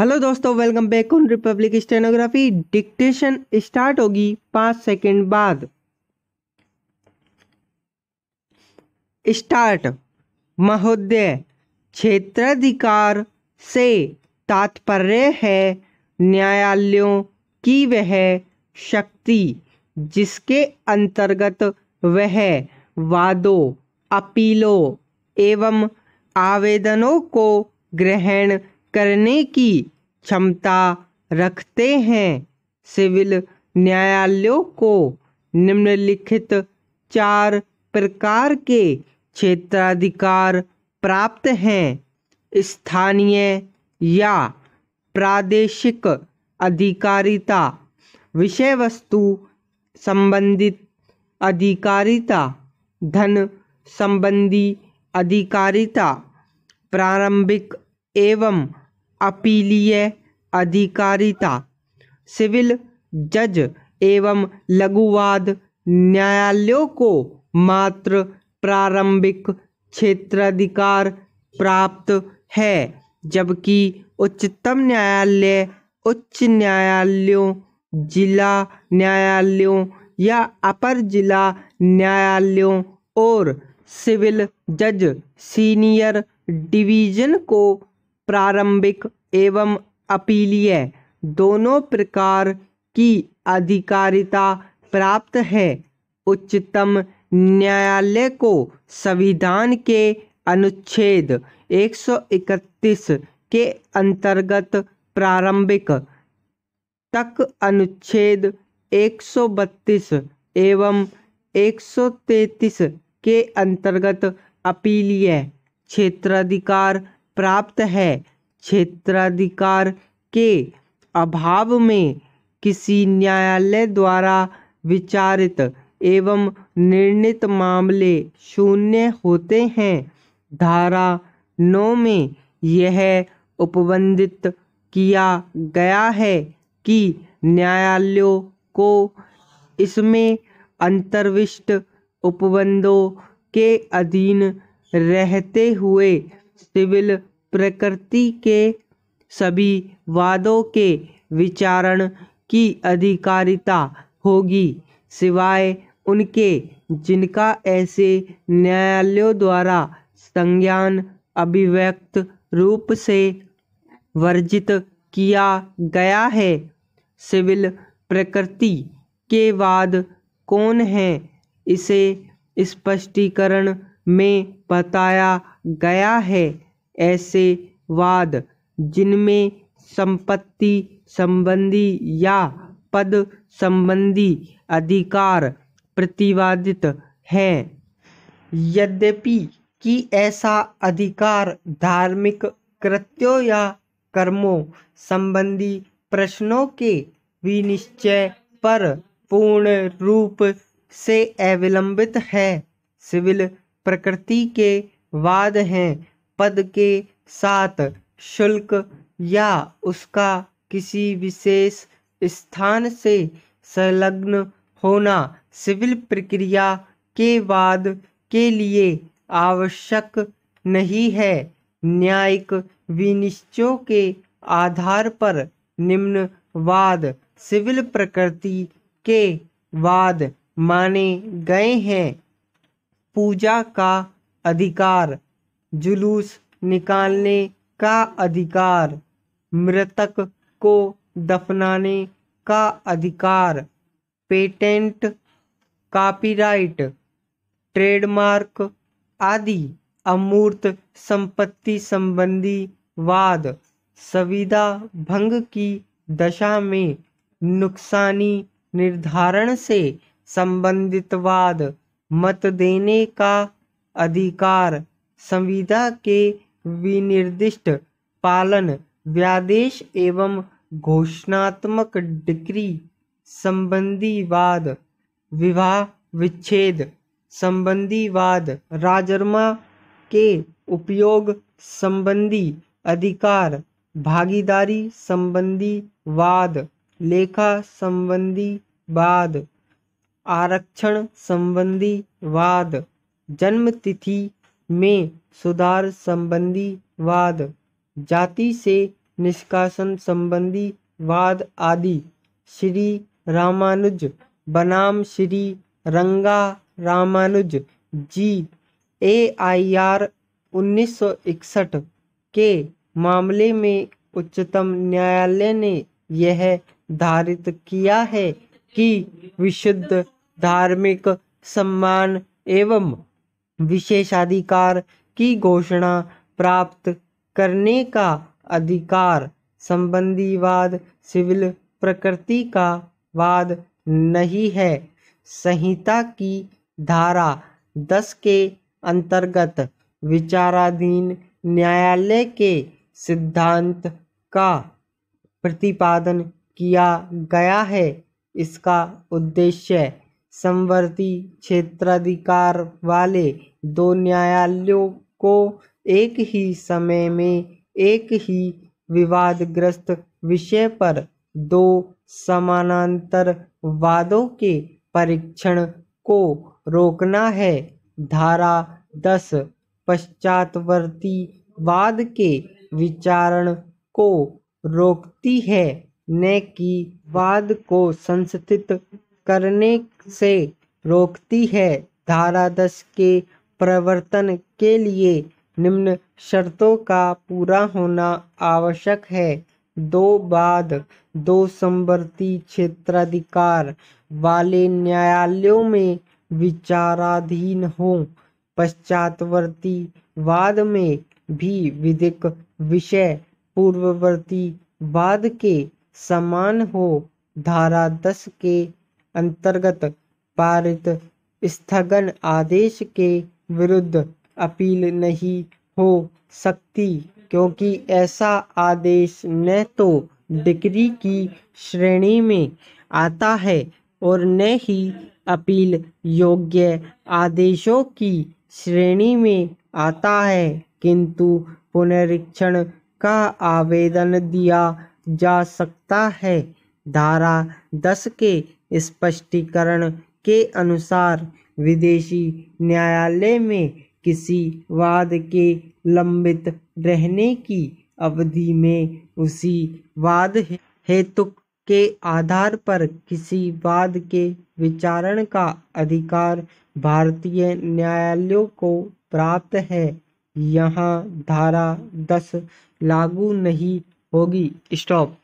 hello दोस्तों welcome back on republic stenography dictation start होगी पाँच सेकंड बाद स्टार्ट महोदय क्षेत्राधिकार से तात्पर्य है न्यायालयों की वह शक्ति जिसके अंतर्गत वह वादों अपीलों एवं आवेदनों को ग्रहण करने की क्षमता रखते हैं सिविल न्यायालयों को निम्नलिखित चार प्रकार के क्षेत्राधिकार प्राप्त हैं स्थानीय या प्रादेशिक अधिकारिता विषय वस्तु संबंधित अधिकारिता धन संबंधी अधिकारिता प्रारंभिक एवं अपीलीय अधिकारिता सिविल जज एवं लघुवाद न्यायालयों को मात्र प्रारंभिक क्षेत्राधिकार प्राप्त है जबकि उच्चतम न्यायालय उच्च न्यायालयों जिला न्यायालयों या अपर जिला न्यायालयों और सिविल जज सीनियर डिवीजन को प्रारंभिक एवं अपीलीय दोनों प्रकार की अधिकारिता प्राप्त है उच्चतम न्यायालय को संविधान के अनुच्छेद 131 के अंतर्गत प्रारंभिक तक अनुच्छेद 132 एवं 133 के अंतर्गत अपीलीय क्षेत्राधिकार प्राप्त है क्षेत्राधिकार के अभाव में किसी न्यायालय द्वारा विचारित एवं निर्णित मामले शून्य होते हैं धारा नौ में यह उपबंधित किया गया है कि न्यायालयों को इसमें अंतर्विष्ट उपबंधों के अधीन रहते हुए सिविल प्रकृति के सभी वादों के विचारण की अधिकारिता होगी सिवाय उनके जिनका ऐसे न्यायालयों द्वारा संज्ञान अभिव्यक्त रूप से वर्जित किया गया है सिविल प्रकृति के वाद कौन हैं इसे स्पष्टीकरण में बताया गया है ऐसे वाद जिनमें संपत्ति संबंधी या पद संबंधी अधिकार प्रतिवादित हैं यद्यपि कि ऐसा अधिकार धार्मिक कृत्यों या कर्मों संबंधी प्रश्नों के विनिश्चय पर पूर्ण रूप से अविलंबित है सिविल प्रकृति के वाद हैं पद के साथ शुल्क या उसका किसी विशेष स्थान से संलग्न होना सिविल प्रक्रिया के वाद के लिए आवश्यक नहीं है न्यायिक विनिश्चयों के आधार पर निम्न वाद सिविल प्रकृति के वाद माने गए हैं पूजा का अधिकार जुलूस निकालने का अधिकार मृतक को दफनाने का अधिकार पेटेंट कॉपीराइट ट्रेडमार्क आदि अमूर्त संपत्ति संबंधी वाद संविदा भंग की दशा में नुकसानी निर्धारण से संबंधित वाद मत देने का अधिकार संविदा के विनिर्दिष्ट पालन व्यादेश एवं घोषणात्मक डिक्री संबंधी वाद विवाह विच्छेद संबंधी वाद राजर्मा के उपयोग संबंधी अधिकार भागीदारी संबंधी वाद लेखा संबंधी वाद आरक्षण संबंधी वाद जन्म तिथि में सुधार संबंधी वाद जाति से निष्कासन संबंधी वाद आदि श्री रामानुज बनाम श्री रंगा रामानुज जी ए आई आर उन्नीस के मामले में उच्चतम न्यायालय ने यह धारित किया है कि विशुद्ध धार्मिक सम्मान एवं विशेषाधिकार की घोषणा प्राप्त करने का अधिकार संबंधी वाद सिविल प्रकृति का वाद नहीं है संहिता की धारा दस के अंतर्गत विचाराधीन न्यायालय के सिद्धांत का प्रतिपादन किया गया है इसका उद्देश्य समवर्ती क्षेत्राधिकार वाले दो न्यायालयों को एक ही समय में एक ही विवादग्रस्त विषय पर दो समानांतर वादों के परीक्षण को रोकना है धारा दस पश्चातवर्ती वाद के विचारण को रोकती है न कि वाद को संस्थित करने से रोकती है धारा दस के प्रवर्तन के लिए निम्न शर्तों का पूरा होना आवश्यक है दो बाद दो संवर्ती क्षेत्राधिकार वाले न्यायालयों में विचाराधीन हो पश्चातवर्ती वाद में भी विधिक विषय पूर्ववर्ती वाद के समान हो धारा दस के अंतर्गत पारित स्थगन आदेश के विरुद्ध अपील नहीं हो सकती क्योंकि ऐसा आदेश न तो डिग्री की श्रेणी में आता है और न ही अपील योग्य आदेशों की श्रेणी में आता है किंतु पुनरीक्षण का आवेदन दिया जा सकता है धारा दस के स्पष्टीकरण के अनुसार विदेशी न्यायालय में किसी वाद के लंबित रहने की अवधि में उसी वाद हेतु के आधार पर किसी वाद के विचारण का अधिकार भारतीय न्यायालयों को प्राप्त है यहाँ धारा दस लागू नहीं होगी स्टॉप